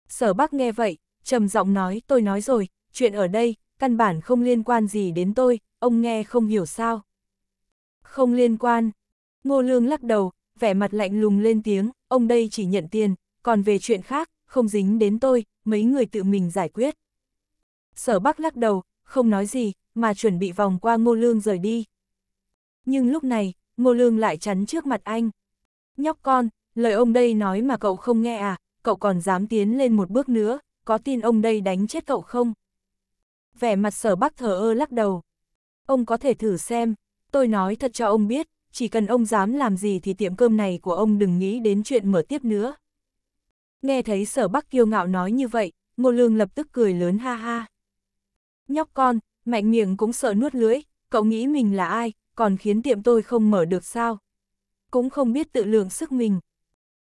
Sở Bắc nghe vậy, trầm giọng nói, tôi nói rồi, chuyện ở đây, căn bản không liên quan gì đến tôi, ông nghe không hiểu sao. Không liên quan. Ngô Lương lắc đầu, vẻ mặt lạnh lùng lên tiếng, ông đây chỉ nhận tiền, còn về chuyện khác, không dính đến tôi, mấy người tự mình giải quyết. Sở Bắc lắc đầu, không nói gì, mà chuẩn bị vòng qua Ngô Lương rời đi. Nhưng lúc này, Ngô Lương lại chắn trước mặt anh. Nhóc con, lời ông đây nói mà cậu không nghe à, cậu còn dám tiến lên một bước nữa, có tin ông đây đánh chết cậu không? Vẻ mặt sở bắc thờ ơ lắc đầu. Ông có thể thử xem, tôi nói thật cho ông biết, chỉ cần ông dám làm gì thì tiệm cơm này của ông đừng nghĩ đến chuyện mở tiếp nữa. Nghe thấy sở bắc kiêu ngạo nói như vậy, ngô lương lập tức cười lớn ha ha. Nhóc con, mạnh miệng cũng sợ nuốt lưỡi, cậu nghĩ mình là ai, còn khiến tiệm tôi không mở được sao. Cũng không biết tự lượng sức mình.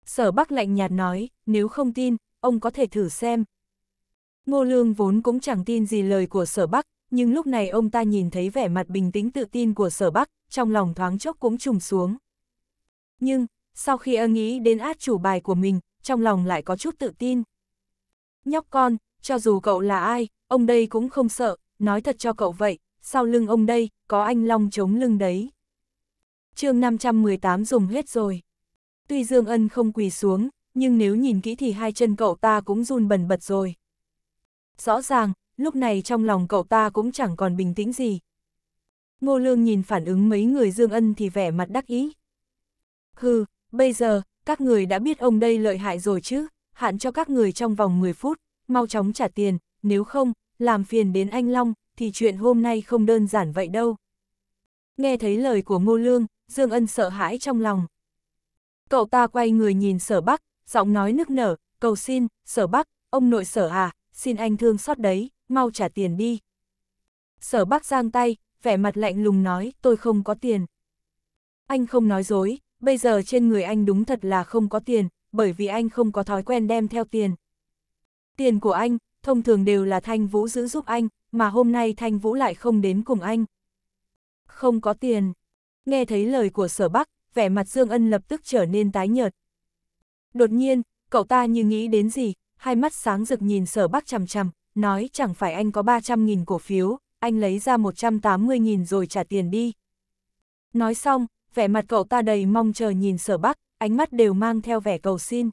Sở bắc lạnh nhạt nói, nếu không tin, ông có thể thử xem. Ngô lương vốn cũng chẳng tin gì lời của sở bắc, nhưng lúc này ông ta nhìn thấy vẻ mặt bình tĩnh tự tin của sở bắc, trong lòng thoáng chốc cũng trùng xuống. Nhưng, sau khi ơ nghĩ đến át chủ bài của mình, trong lòng lại có chút tự tin. Nhóc con, cho dù cậu là ai, ông đây cũng không sợ, nói thật cho cậu vậy, sau lưng ông đây, có anh Long chống lưng đấy. chương 518 dùng hết rồi. Tuy Dương Ân không quỳ xuống, nhưng nếu nhìn kỹ thì hai chân cậu ta cũng run bần bật rồi. Rõ ràng, lúc này trong lòng cậu ta cũng chẳng còn bình tĩnh gì. Ngô Lương nhìn phản ứng mấy người Dương Ân thì vẻ mặt đắc ý. Hừ, bây giờ, các người đã biết ông đây lợi hại rồi chứ, hạn cho các người trong vòng 10 phút, mau chóng trả tiền, nếu không, làm phiền đến anh Long, thì chuyện hôm nay không đơn giản vậy đâu. Nghe thấy lời của Ngô Lương, Dương Ân sợ hãi trong lòng. Cậu ta quay người nhìn sở bắc, giọng nói nức nở, cầu xin, sở bắc, ông nội sở à, xin anh thương xót đấy, mau trả tiền đi. Sở bắc giang tay, vẻ mặt lạnh lùng nói, tôi không có tiền. Anh không nói dối, bây giờ trên người anh đúng thật là không có tiền, bởi vì anh không có thói quen đem theo tiền. Tiền của anh, thông thường đều là Thanh Vũ giữ giúp anh, mà hôm nay Thanh Vũ lại không đến cùng anh. Không có tiền. Nghe thấy lời của sở bắc, vẻ mặt Dương Ân lập tức trở nên tái nhợt. Đột nhiên, cậu ta như nghĩ đến gì, hai mắt sáng rực nhìn sở bắc chằm chằm, nói chẳng phải anh có 300.000 cổ phiếu, anh lấy ra 180.000 rồi trả tiền đi. Nói xong, vẻ mặt cậu ta đầy mong chờ nhìn sở bắc, ánh mắt đều mang theo vẻ cầu xin.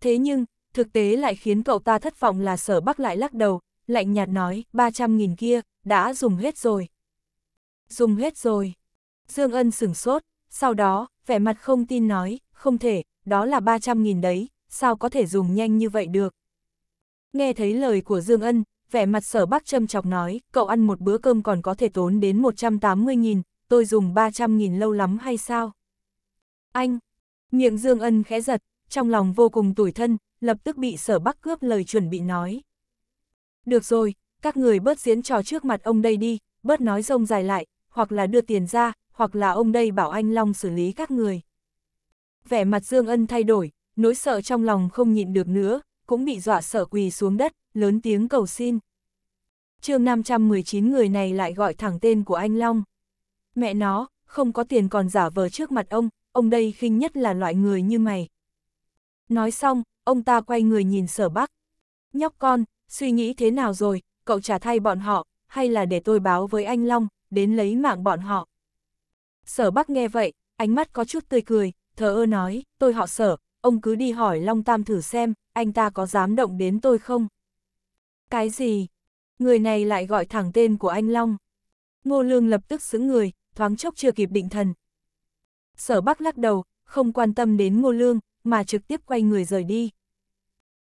Thế nhưng, thực tế lại khiến cậu ta thất vọng là sở bắc lại lắc đầu, lạnh nhạt nói, 300.000 kia, đã dùng hết rồi. Dùng hết rồi. Dương Ân sửng sốt, sau đó, vẻ mặt không tin nói, không thể, đó là 300.000 đấy, sao có thể dùng nhanh như vậy được. Nghe thấy lời của Dương Ân, vẻ mặt sở bắc châm chọc nói, cậu ăn một bữa cơm còn có thể tốn đến 180.000, tôi dùng 300.000 lâu lắm hay sao? Anh! Miệng Dương Ân khẽ giật, trong lòng vô cùng tủi thân, lập tức bị sở bắc cướp lời chuẩn bị nói. Được rồi, các người bớt diễn trò trước mặt ông đây đi, bớt nói rông dài lại, hoặc là đưa tiền ra, hoặc là ông đây bảo anh Long xử lý các người. Vẻ mặt Dương Ân thay đổi, nỗi sợ trong lòng không nhịn được nữa, cũng bị dọa sợ quỳ xuống đất, lớn tiếng cầu xin. chương 519 người này lại gọi thẳng tên của anh Long mẹ nó, không có tiền còn giả vờ trước mặt ông, ông đây khinh nhất là loại người như mày. Nói xong, ông ta quay người nhìn sở bắc. Nhóc con, suy nghĩ thế nào rồi, cậu trả thay bọn họ, hay là để tôi báo với anh Long, đến lấy mạng bọn họ. Sở bắc nghe vậy, ánh mắt có chút tươi cười, thờ ơ nói, tôi họ sở, ông cứ đi hỏi Long Tam thử xem, anh ta có dám động đến tôi không? Cái gì? Người này lại gọi thẳng tên của anh Long. Ngô Lương lập tức xứng người, thoáng chốc chưa kịp định thần. Sở Bắc lắc đầu, không quan tâm đến Ngô Lương, mà trực tiếp quay người rời đi.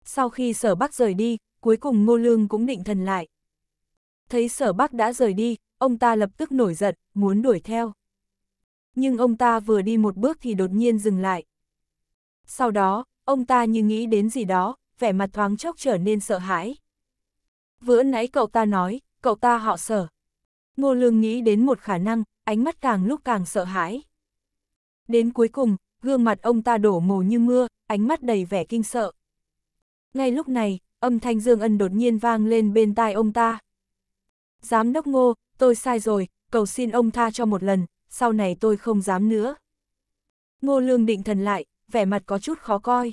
Sau khi Sở Bắc rời đi, cuối cùng Ngô Lương cũng định thần lại. Thấy Sở Bắc đã rời đi, ông ta lập tức nổi giận, muốn đuổi theo. Nhưng ông ta vừa đi một bước thì đột nhiên dừng lại. Sau đó, ông ta như nghĩ đến gì đó, vẻ mặt thoáng chốc trở nên sợ hãi. Vừa nãy cậu ta nói, cậu ta họ sở. Ngô Lương nghĩ đến một khả năng, ánh mắt càng lúc càng sợ hãi. Đến cuối cùng, gương mặt ông ta đổ mồ như mưa, ánh mắt đầy vẻ kinh sợ. Ngay lúc này, âm thanh Dương Ân đột nhiên vang lên bên tai ông ta. Giám đốc ngô, tôi sai rồi, cầu xin ông tha cho một lần, sau này tôi không dám nữa. Ngô Lương định thần lại, vẻ mặt có chút khó coi.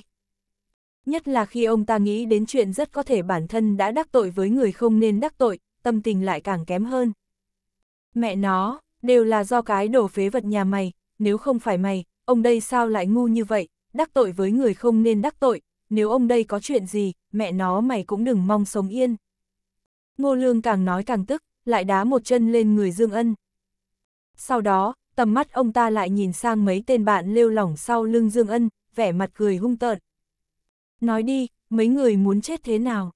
Nhất là khi ông ta nghĩ đến chuyện rất có thể bản thân đã đắc tội với người không nên đắc tội, tâm tình lại càng kém hơn. Mẹ nó, đều là do cái đổ phế vật nhà mày, nếu không phải mày, ông đây sao lại ngu như vậy, đắc tội với người không nên đắc tội, nếu ông đây có chuyện gì, mẹ nó mày cũng đừng mong sống yên. Ngô Lương càng nói càng tức, lại đá một chân lên người Dương Ân. Sau đó, tầm mắt ông ta lại nhìn sang mấy tên bạn lêu lỏng sau lưng Dương Ân, vẻ mặt cười hung tợn. Nói đi, mấy người muốn chết thế nào?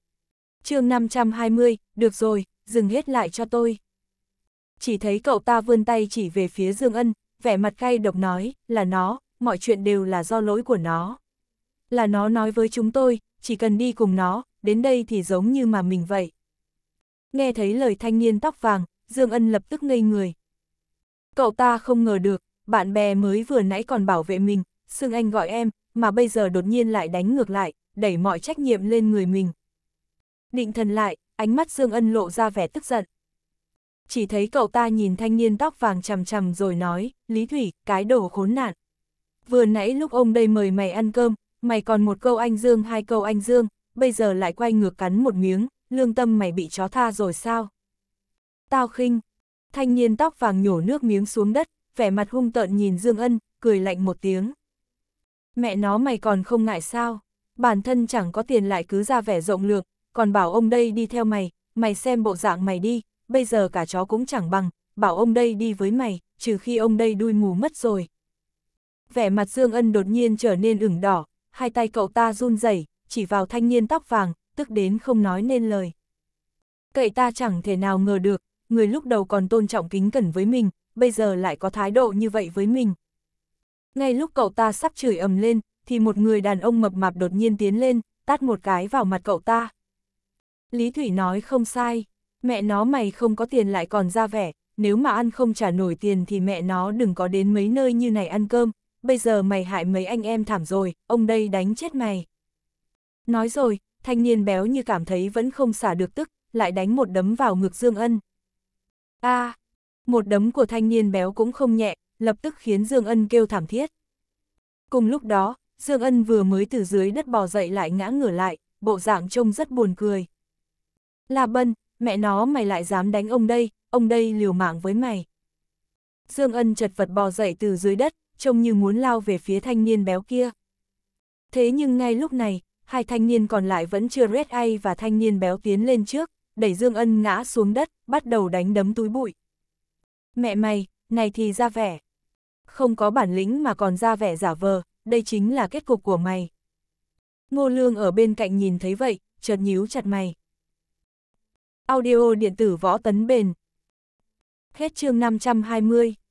chương 520, được rồi, dừng hết lại cho tôi chỉ thấy cậu ta vươn tay chỉ về phía Dương Ân, vẻ mặt cay độc nói, là nó, mọi chuyện đều là do lỗi của nó. Là nó nói với chúng tôi, chỉ cần đi cùng nó, đến đây thì giống như mà mình vậy. Nghe thấy lời thanh niên tóc vàng, Dương Ân lập tức ngây người. Cậu ta không ngờ được, bạn bè mới vừa nãy còn bảo vệ mình, Sương Anh gọi em, mà bây giờ đột nhiên lại đánh ngược lại, đẩy mọi trách nhiệm lên người mình. Định thần lại, ánh mắt Dương Ân lộ ra vẻ tức giận. Chỉ thấy cậu ta nhìn thanh niên tóc vàng chằm chằm rồi nói, Lý Thủy, cái đồ khốn nạn. Vừa nãy lúc ông đây mời mày ăn cơm, mày còn một câu anh Dương hai câu anh Dương, bây giờ lại quay ngược cắn một miếng, lương tâm mày bị chó tha rồi sao? Tao khinh. Thanh niên tóc vàng nhổ nước miếng xuống đất, vẻ mặt hung tợn nhìn Dương Ân, cười lạnh một tiếng. Mẹ nó mày còn không ngại sao? Bản thân chẳng có tiền lại cứ ra vẻ rộng lượng, còn bảo ông đây đi theo mày, mày xem bộ dạng mày đi, bây giờ cả chó cũng chẳng bằng, bảo ông đây đi với mày, trừ khi ông đây đuôi mù mất rồi. Vẻ mặt Dương Ân đột nhiên trở nên ửng đỏ, hai tay cậu ta run rẩy, chỉ vào thanh niên tóc vàng, tức đến không nói nên lời. Cậy ta chẳng thể nào ngờ được, người lúc đầu còn tôn trọng kính cẩn với mình, bây giờ lại có thái độ như vậy với mình. Ngay lúc cậu ta sắp chửi ầm lên, thì một người đàn ông mập mạp đột nhiên tiến lên, tát một cái vào mặt cậu ta. Lý Thủy nói không sai mẹ nó mày không có tiền lại còn ra vẻ, nếu mà ăn không trả nổi tiền thì mẹ nó đừng có đến mấy nơi như này ăn cơm, bây giờ mày hại mấy anh em thảm rồi, ông đây đánh chết mày. Nói rồi, thanh niên béo như cảm thấy vẫn không xả được tức, lại đánh một đấm vào ngực Dương Ân. a à, một đấm của thanh niên béo cũng không nhẹ, lập tức khiến Dương Ân kêu thảm thiết. Cùng lúc đó, Dương Ân vừa mới từ dưới đất bò dậy lại ngã ngửa lại, bộ dạng trông rất buồn cười. Là Bân, mẹ nó mày lại dám đánh ông đây, ông đây liều mạng với mày. Dương Ân chật vật bò dậy từ dưới đất, trông như muốn lao về phía thanh niên béo kia. Thế nhưng ngay lúc này, hai thanh niên còn lại vẫn chưa rét ai và thanh niên béo tiến lên trước, đẩy Dương Ân ngã xuống đất, bắt đầu đánh đấm túi bụi. Mẹ mày, này thì ra vẻ. Không có bản lĩnh mà còn ra vẻ giả vờ, đây chính là kết cục của mày. Ngô Lương ở bên cạnh nhìn thấy vậy, chợt nhíu chặt mày. Audio điện tử võ tấn bền. Hết chương 520.